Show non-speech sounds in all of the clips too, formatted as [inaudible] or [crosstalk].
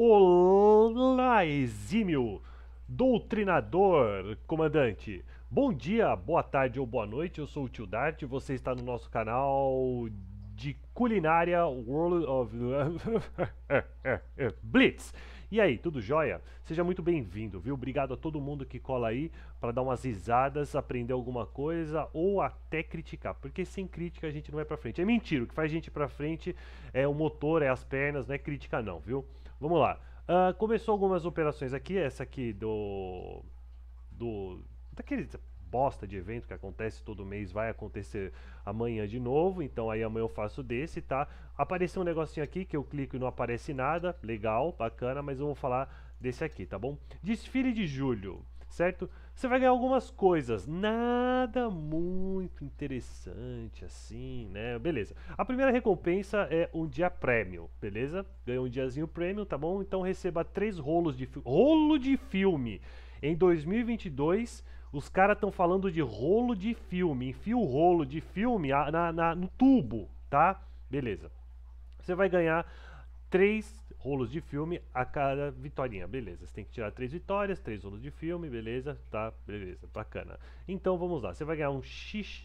Olá, exímio doutrinador, comandante. Bom dia, boa tarde ou boa noite. Eu sou o Tio Dart. Você está no nosso canal de culinária World of [laughs] Blitz. E aí, tudo jóia? Seja muito bem-vindo, viu? Obrigado a todo mundo que cola aí para dar umas risadas, aprender alguma coisa ou até criticar, porque sem crítica a gente não vai é para frente. É mentira, o que faz a gente para frente é o motor, é as pernas, não é crítica não, viu? Vamos lá. Uh, começou algumas operações aqui, essa aqui do do daquele bosta de evento que acontece todo mês vai acontecer amanhã de novo, então aí amanhã eu faço desse, tá? Apareceu um negocinho aqui que eu clico e não aparece nada, legal, bacana, mas eu vou falar desse aqui, tá bom? Desfile de julho, certo? Você vai ganhar algumas coisas, nada muito interessante assim, né? Beleza. A primeira recompensa é um dia prêmio, beleza? Ganha um diazinho prêmio, tá bom? Então receba três rolos de rolo de filme em 2022 os caras estão falando de rolo de filme. Enfia o rolo de filme na, na, no tubo, tá? Beleza. Você vai ganhar três rolos de filme a cada vitória, Beleza, você tem que tirar três vitórias, três rolos de filme, beleza? Tá, beleza, bacana. Então vamos lá, você vai ganhar um X10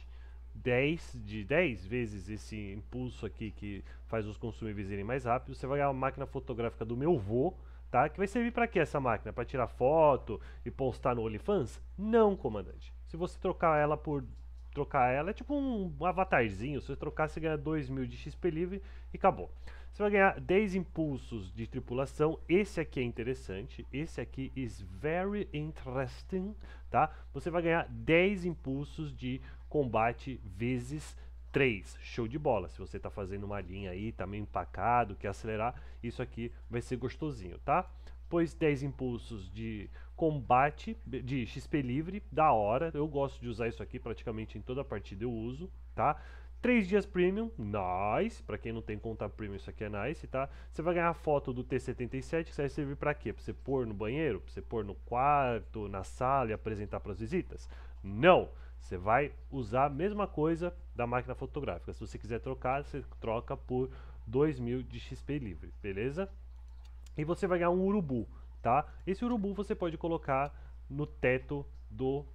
de 10 vezes esse impulso aqui que faz os consumíveis irem mais rápido. Você vai ganhar uma máquina fotográfica do meu vô tá? Que vai servir para quê essa máquina? Para tirar foto e postar no OnlyFans? Não, comandante. Se você trocar ela por trocar ela é tipo um avatarzinho, se você trocar você ganha mil de XP livre e acabou. Você vai ganhar 10 impulsos de tripulação, esse aqui é interessante, esse aqui is very interesting, tá? Você vai ganhar 10 impulsos de combate vezes 3, show de bola. Se você está fazendo uma linha aí, tá meio empacado, quer acelerar, isso aqui vai ser gostosinho, tá? Pois 10 impulsos de combate, de XP livre, da hora. Eu gosto de usar isso aqui praticamente em toda partida eu uso, tá? 3 dias premium, nice. Para quem não tem conta premium, isso aqui é nice, tá? Você vai ganhar foto do T77, que vai servir para quê? Para você pôr no banheiro, para você pôr no quarto, na sala e apresentar para as visitas? Não. Você vai usar a mesma coisa da máquina fotográfica. Se você quiser trocar, você troca por 2000 de XP livre, beleza? E você vai ganhar um urubu, tá? Esse urubu você pode colocar no teto do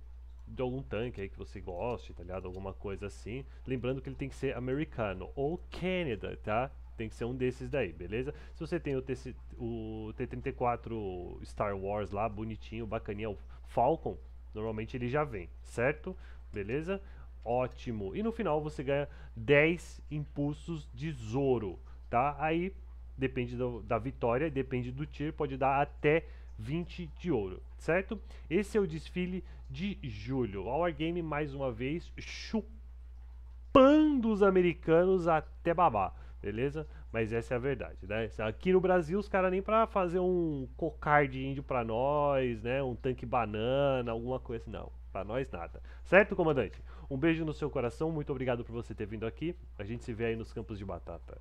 de algum tanque aí que você goste, tá ligado? Alguma coisa assim. Lembrando que ele tem que ser americano ou Canada, tá? Tem que ser um desses daí, beleza? Se você tem o, TC, o T-34 Star Wars lá, bonitinho, bacaninha, o Falcon, normalmente ele já vem, certo? Beleza? Ótimo. E no final você ganha 10 impulsos de Zoro, tá? Aí depende do, da vitória, depende do tiro, pode dar até 20 de ouro, certo? Esse é o desfile de julho. Our Game mais uma vez chupando os americanos até babar, beleza? Mas essa é a verdade, né? Aqui no Brasil os caras nem para fazer um cocar de índio para nós, né? Um tanque banana, alguma coisa assim, não. Pra nós, nada. Certo, comandante? Um beijo no seu coração, muito obrigado por você ter vindo aqui. A gente se vê aí nos campos de batata.